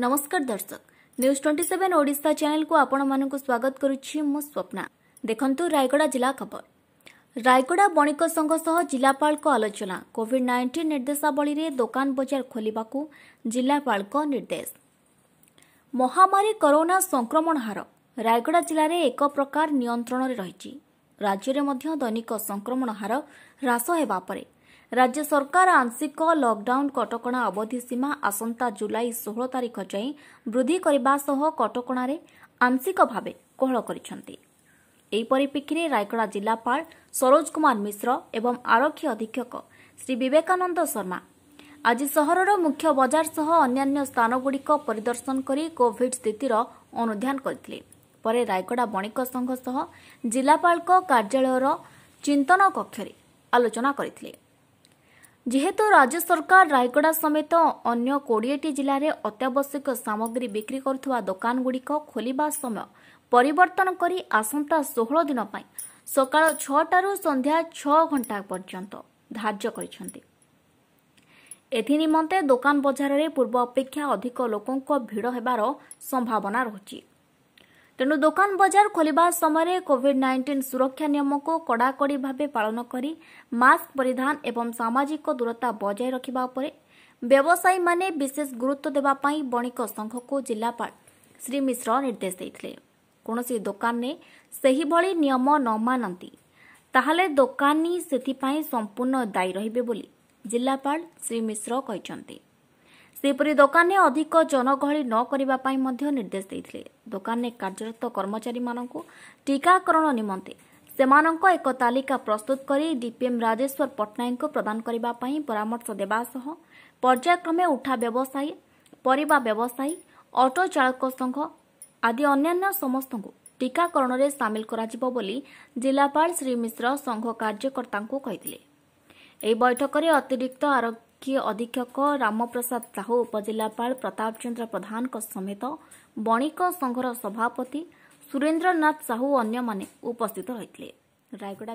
ନମସ୍କାର ଦର୍ଶକ news twenty seven Odisha ଚ୍ୟାନେଲକୁ ଆପଣମାନଙ୍କୁ ସ୍ୱାଗତ କରୁଛି ମୁଁ ସ୍ୱପ୍ନା ଦେଖନ୍ତୁ ରାୟଗଡ଼ା ଜିଲ୍ଲା ଖବର ରାୟଗଡ଼ା ବଣିକ ସଂଘ ସହ ଜିଲ୍ଲାପାଳଙ୍କ ଆଲୋଚନା କୋଭିଡ୍ ନାଇଷ୍ଟିନ୍ ନିର୍ଦ୍ଦେଶାବଳୀରେ ଦୋକାନ ବଜାର ଖୋଲିବାକୁ ଜିଲ୍ଲାପାଳଙ୍କ ନିର୍ଦ୍ଦେଶ ମହାମାରୀ କରୋନା ସଂକ୍ରମଣ ହାର ରାୟଗଡ଼ା ଜିଲ୍ଲାରେ ଏକ ପ୍ରକାର ନିୟନ୍ତ୍ରଣରେ ରହିଛି ରାଜ୍ୟରେ ମଧ୍ୟ ଦୈନିକ ସଂକ୍ରମଣ ହାର ହ୍ରାସ ହେବା ପରେ ରାଜ୍ୟ ସରକାର ଆଂଶିକ ଲକ୍ଡାଉନ୍ କଟକଣା ଅବଧି ସୀମା ଆସନ୍ତା ଜୁଲାଇ ଷୋହଳ ତାରିଖ ଯାଏଁ ବୃଦ୍ଧି କରିବା ସହ କଟକଣାରେ ଆଂଶିକ ଭାବେ କୋହଳ କରିଛନ୍ତି ଏହି ପରିପ୍ରେକ୍ଷୀରେ ରାୟଗଡ଼ା ଜିଲ୍ଲାପାଳ ସରୋଜ କୁମାର ମିଶ୍ର ଏବଂ ଆରକ୍ଷୀ ଅଧୀକ୍ଷକ ଶ୍ରୀ ବିବେକାନନ୍ଦ ଶର୍ମା ଆଜି ସହରର ମୁଖ୍ୟ ବଜାର ସହ ଅନ୍ୟାନ୍ୟ ସ୍ଥାନଗୁଡ଼ିକ ପରିଦର୍ଶନ କରି କୋଭିଡ୍ ସ୍ଥିତିର ଅନୁଧ୍ୟାନ କରିଥିଲେ ପରେ ରାୟଗଡ଼ା ବଣିକ ସଂଘ ସହ ଜିଲ୍ଲାପାଳଙ୍କ କାର୍ଯ୍ୟାଳୟର ଚିନ୍ତନ କକ୍ଷରେ ଆଲୋଚନା କରିଥିଲେ ଯେହେତୁ ରାଜ୍ୟ ସରକାର ରାୟଗଡ଼ା ସମେତ ଅନ୍ୟ କୋଡ଼ିଏଟି ଜିଲ୍ଲାରେ ଅତ୍ୟାବଶ୍ୟକ ସାମଗ୍ରୀ ବିକ୍ରି କରୁଥିବା ଦୋକାନଗୁଡ଼ିକ ଖୋଲିବା ସମୟ ପରିବର୍ତ୍ତନ କରି ଆସନ୍ତା ଷୋହଳ ଦିନ ପାଇଁ ସକାଳ ଛଅଟାରୁ ସନ୍ଧ୍ୟା ଛଅ ଘଣ୍ଟା ପର୍ଯ୍ୟନ୍ତ ଧାର୍ଯ୍ୟ କରିଛନ୍ତି ଏଥିନିମନ୍ତେ ଦୋକାନ ବଜାରରେ ପୂର୍ବ ଅପେକ୍ଷା ଅଧିକ ଲୋକଙ୍କ ଭିଡ଼ ହେବାର ସମ୍ଭାବନା ରହିଛି ତେଣୁ ଦୋକାନ ବଜାର ଖୋଲିବା ସମୟରେ କୋଭିଡ୍ ନାଇଷ୍ଟିନ୍ ସୁରକ୍ଷା ନିୟମକୁ କଡ଼ାକଡ଼ି ଭାବେ ପାଳନ କରି ମାସ୍କ ପରିଧାନ ଏବଂ ସାମାଜିକ ଦୂରତା ବଜାୟ ରଖିବା ଉପରେ ବ୍ୟବସାୟୀମାନେ ବିଶେଷ ଗୁରୁତ୍ୱ ଦେବା ପାଇଁ ବଣିକ ସଂଘକୁ ଜିଲ୍ଲାପାଳ ଶ୍ରୀ ମିଶ୍ର ନିର୍ଦ୍ଦେଶ ଦେଇଥିଲେ କୌଣସି ଦୋକାନରେ ସେହିଭଳି ନିୟମ ନ ମାନନ୍ତି ତାହେଲେ ଦୋକାନୀ ସେଥିପାଇଁ ସମ୍ପୂର୍ଣ୍ଣ ଦାୟୀ ରହିବେ ବୋଲି ଜିଲ୍ଲାପାଳ ଶ୍ରୀ ମିଶ୍ର କହିଛନ୍ତି ସେହିପରି ଦୋକାନରେ ଅଧିକ ଜନଗହଳି ନ କରିବା ପାଇଁ ମଧ୍ୟ ନିର୍ଦ୍ଦେଶ ଦେଇଥିଲେ ଦୋକାନରେ କାର୍ଯ୍ୟରତ କର୍ମଚାରୀମାନଙ୍କୁ ଟିକାକରଣ ନିମନ୍ତେ ସେମାନଙ୍କ ଏକ ତାଲିକା ପ୍ରସ୍ତୁତ କରି ଡିପିଏମ୍ ରାଜେଶ୍ୱର ପଟ୍ଟନାୟକଙ୍କୁ ପ୍ରଦାନ କରିବା ପାଇଁ ପରାମର୍ଶ ଦେବା ସହ ପର୍ଯ୍ୟାୟକ୍ରମେ ଉଠା ବ୍ୟବସାୟୀ ପରିବା ବ୍ୟବସାୟୀ ଅଟୋ ଚାଳକ ସଂଘ ଆଦି ଅନ୍ୟାନ୍ୟ ସମସ୍ତଙ୍କୁ ଟିକାକରଣରେ ସାମିଲ କରାଯିବ ବୋଲି ଜିଲ୍ଲାପାଳ ଶ୍ରୀ ମିଶ୍ର ସଂଘ କାର୍ଯ୍ୟକର୍ତ୍ତାଙ୍କୁ କହିଥିଲେ ଏହି ବୈଠକରେ ଅତିରିକ୍ତ ଆରୋଗ୍ୟ कि अधीक्षक रामप्रसाद साहू उपजाल प्रताप चन्द्र समेत बणिक संघर सभापति सुरेन्द्रनाथ साहू अन्य उपस्थित रह